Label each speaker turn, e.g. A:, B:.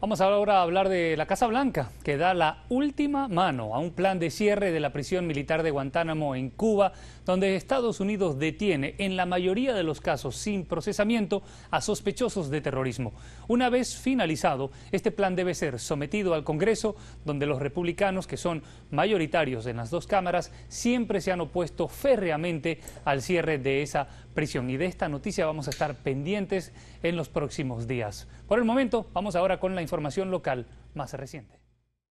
A: Vamos ahora a hablar de la Casa Blanca, que da la última mano a un plan de cierre de la prisión militar de Guantánamo en Cuba, donde Estados Unidos detiene, en la mayoría de los casos sin procesamiento, a sospechosos de terrorismo. Una vez finalizado, este plan debe ser sometido al Congreso, donde los republicanos, que son mayoritarios en las dos cámaras, siempre se han opuesto férreamente al cierre de esa prisión. Y de esta noticia vamos a estar pendientes en los próximos días. Por el momento, vamos ahora con la información local más reciente.